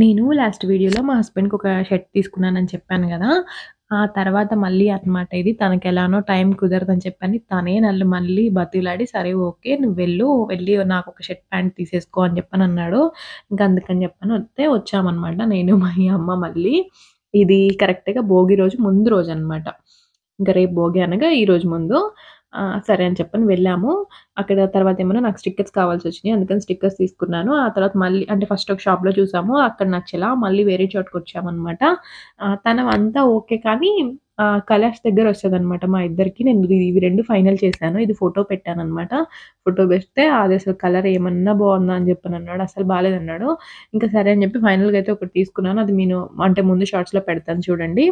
నేను లాస్ట్ వీడియోలో మా హస్బెండ్కి ఒక షర్ట్ తీసుకున్నానని చెప్పాను కదా ఆ తర్వాత మళ్ళీ అనమాట ఇది తనకి ఎలానో టైం కుదరదని చెప్పని తనే నన్ను మళ్ళీ బతిలాడి సరే ఓకే నువ్వు వెళ్ళు వెళ్ళి నాకు ఒక షర్ట్ ప్యాంట్ తీసేసుకో అని చెప్పని అన్నాడు ఇంకా అందుకని చెప్పని వస్తే వచ్చామన్నమాట నేను మా అమ్మ మళ్ళీ ఇది కరెక్ట్గా భోగి రోజు ముందు రోజు అనమాట ఇంకా రేపు భోగి అనగా ఈరోజు ముందు సరే అని చెప్పని వెళ్ళాము అక్కడ తర్వాత ఏమైనా నాకు స్టిక్కర్స్ కావాల్సి వచ్చినాయి అందుకని స్టిక్కర్స్ తీసుకున్నాను ఆ తర్వాత మళ్ళీ అంటే ఫస్ట్ ఒక షాప్లో చూసాము అక్కడ నచ్చలా మళ్ళీ వేరే చోటుకు వచ్చామన్నమాట తనం అంతా ఓకే కానీ కలర్స్ దగ్గర వస్తుంది అనమాట మా ఇద్దరికి నేను ఇవి రెండు ఫైనల్ చేశాను ఇది ఫోటో పెట్టాను అనమాట ఫోటో పెడితే అది అసలు కలర్ ఏమన్నా బాగుందా అని చెప్పని అన్నాడు అసలు బాగాలేదన్నాడు ఇంకా సరే అని చెప్పి ఫైనల్గా అయితే ఒకటి తీసుకున్నాను అది నేను అంటే ముందు షార్ట్స్లో పెడతాను చూడండి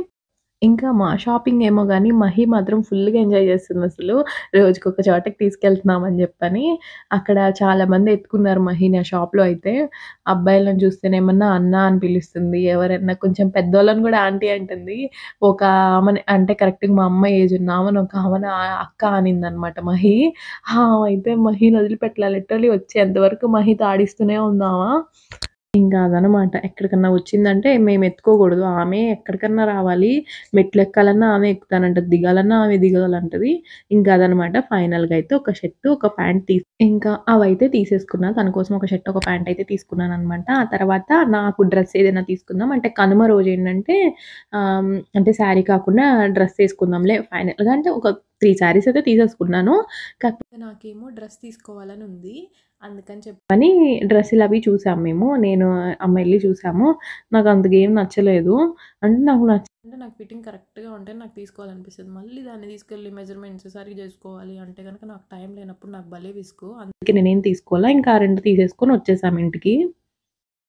ఇంకా మా షాపింగ్ ఏమో కానీ మహి మాత్రం ఫుల్‌గా ఎంజాయ్ చేస్తుంది అసలు రోజుకి ఒక చోటకి తీసుకెళ్తున్నామని చెప్పని అక్కడ చాలామంది ఎత్తుకున్నారు మహిని ఆ షాప్‌లో అయితే. అబ్బాయిలను చూస్తేనేమన్నా అన్నా అని పిలుస్తుంది. ఎవరైనా కొంచెం పెద్దోళ్ళని కూడా ఆంటీ అంటుంది. ఒక ఆమె అంటే కరెక్ట్‌గా మా అమ్మ ఏజ్ ఉన్నామని ఒక ఆమెను అక్క అక్క అనిందనమాట మహి. అయితే మహిని వదిలిపెట్టాలి లిటరలీ వచ్చేంతవరకు వరకు మహితో ఆడిస్తూనే ఉందామా ఇంకా అదనమాట ఎక్కడికన్నా వచ్చిందంటే మేము ఎత్తుకోకూడదు ఆమె ఎక్కడికన్నా రావాలి మెట్లు ఎక్కాలన్నా ఆమె ఎక్కుతానంటది దిగాలన్నా ఆమె దిగాలంటది ఇంకా అదనమాట ఫైనల్గా అయితే ఒక షర్ట్ ఒక ప్యాంట్ తీసు ఇంకా అవైతే తీసేసుకున్నా తన కోసం ఒక షర్ట్ ఒక ప్యాంట్ అయితే తీసుకున్నాను అనమాట ఆ తర్వాత నాకు డ్రెస్ ఏదైనా తీసుకుందాం అంటే కనుమ రోజు ఏంటంటే అంటే శారీ కాకుండా డ్రెస్ వేసుకుందాంలే ఫైనల్గా అంటే ఒక త్రీ శారీస్ అయితే తీసేసుకున్నాను కాకపోతే నాకేమో డ్రెస్ తీసుకోవాలని ఉంది అందుకని చెప్పని డ్రెస్సులు అవి చూసాము మేము నేను అమ్మ వెళ్ళి చూసాము నాకు అందుకేం నచ్చలేదు అంటే నాకు నచ్చ అంటే నాకు ఫిట్టింగ్ కరెక్ట్గా ఉంటే నాకు తీసుకోవాలనిపిస్తుంది మళ్ళీ దాన్ని తీసుకెళ్ళి మెజర్మెంట్స్ సరిగ్గా చేసుకోవాలి అంటే కనుక నాకు టైం లేనప్పుడు నాకు భలే విసుకు అందుకే నేనేం తీసుకోవాలా ఇంకా రెండు తీసేసుకొని వచ్చేసాము ఇంటికి